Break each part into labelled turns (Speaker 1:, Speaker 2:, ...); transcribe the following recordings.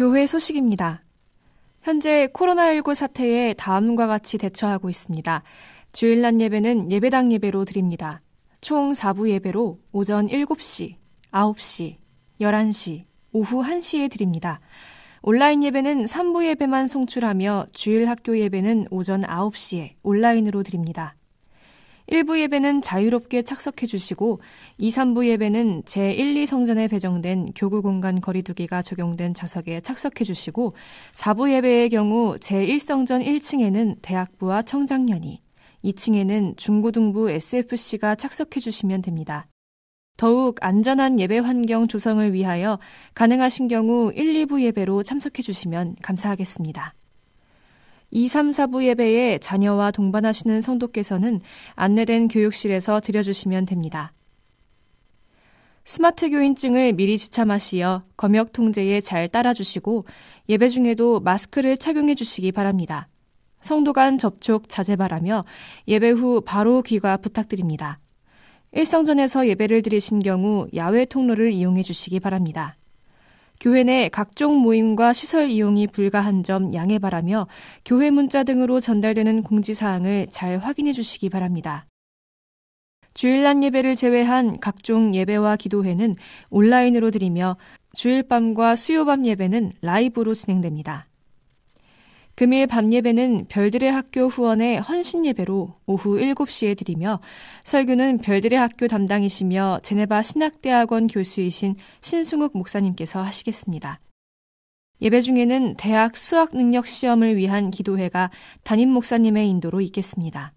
Speaker 1: 교회 소식입니다. 현재 코로나19 사태에 다음과 같이 대처하고 있습니다. 주일날 예배는 예배당 예배로 드립니다. 총 4부 예배로 오전 7시, 9시, 11시, 오후 1시에 드립니다. 온라인 예배는 3부 예배만 송출하며 주일 학교 예배는 오전 9시에 온라인으로 드립니다. 1부 예배는 자유롭게 착석해 주시고 2, 3부 예배는 제1, 2성전에 배정된 교구 공간 거리두기가 적용된 좌석에 착석해 주시고 4부 예배의 경우 제1성전 1층에는 대학부와 청장년이 2층에는 중고등부 SFC가 착석해 주시면 됩니다. 더욱 안전한 예배 환경 조성을 위하여 가능하신 경우 1, 2부 예배로 참석해 주시면 감사하겠습니다. 2, 3, 4부 예배에 자녀와 동반하시는 성도께서는 안내된 교육실에서 들려주시면 됩니다. 스마트 교인증을 미리 지참하시어 검역 통제에 잘 따라주시고 예배 중에도 마스크를 착용해 주시기 바랍니다. 성도 간 접촉 자제 바라며 예배 후 바로 귀가 부탁드립니다. 일성전에서 예배를 드리신 경우 야외 통로를 이용해 주시기 바랍니다. 교회 내 각종 모임과 시설 이용이 불가한 점 양해 바라며 교회 문자 등으로 전달되는 공지사항을 잘 확인해 주시기 바랍니다. 주일날 예배를 제외한 각종 예배와 기도회는 온라인으로 드리며 주일밤과 수요밤 예배는 라이브로 진행됩니다. 금일 밤 예배는 별들의 학교 후원의 헌신 예배로 오후 7시에 드리며 설교는 별들의 학교 담당이시며 제네바 신학대학원 교수이신 신승욱 목사님께서 하시겠습니다. 예배 중에는 대학 수학 능력 시험을 위한 기도회가 담임 목사님의 인도로 있겠습니다.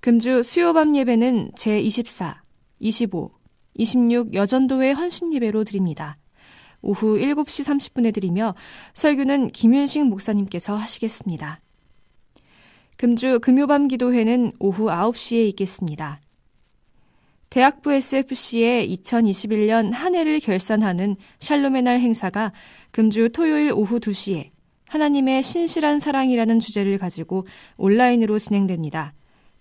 Speaker 1: 금주 수요밤 예배는 제24, 25, 26 여전도회 헌신 예배로 드립니다. 오후 7시 30분에 드리며 설교는 김윤식 목사님께서 하시겠습니다. 금주 금요밤 기도회는 오후 9시에 있겠습니다. 대학부 SFC의 2021년 한 해를 결산하는 샬롬의 날 행사가 금주 토요일 오후 2시에 하나님의 신실한 사랑이라는 주제를 가지고 온라인으로 진행됩니다.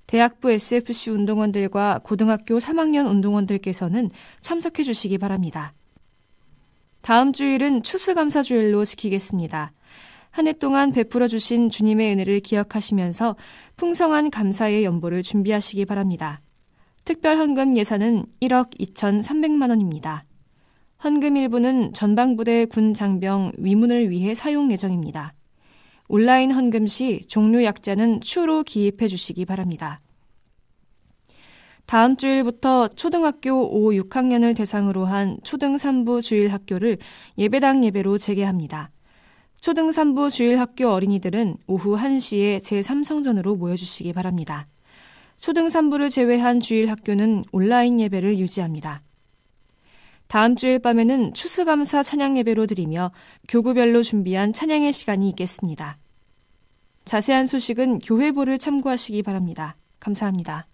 Speaker 1: 대학부 SFC 운동원들과 고등학교 3학년 운동원들께서는 참석해 주시기 바랍니다. 다음 주일은 추수감사 주일로 지키겠습니다. 한 해 동안 베풀어 주신 주님의 은혜를 기억하시면서 풍성한 감사의 연보를 준비하시기 바랍니다. 특별 헌금 예산은 1억 2,300만 원입니다. 헌금 일부는 전방부대 군 장병 위문을 위해 사용 예정입니다. 온라인 헌금 시 종료 약자는 추로 기입해 주시기 바랍니다. 다음 주일부터 초등학교 5, 6학년을 대상으로 한 초등 3부 주일 학교를 예배당 예배로 재개합니다. 초등 3부 주일 학교 어린이들은 오후 1시에 제3성전으로 모여주시기 바랍니다. 초등 3부를 제외한 주일 학교는 온라인 예배를 유지합니다. 다음 주일 밤에는 추수감사 찬양 예배로 드리며 교구별로 준비한 찬양의 시간이 있겠습니다. 자세한 소식은 교회보를 참고하시기 바랍니다. 감사합니다.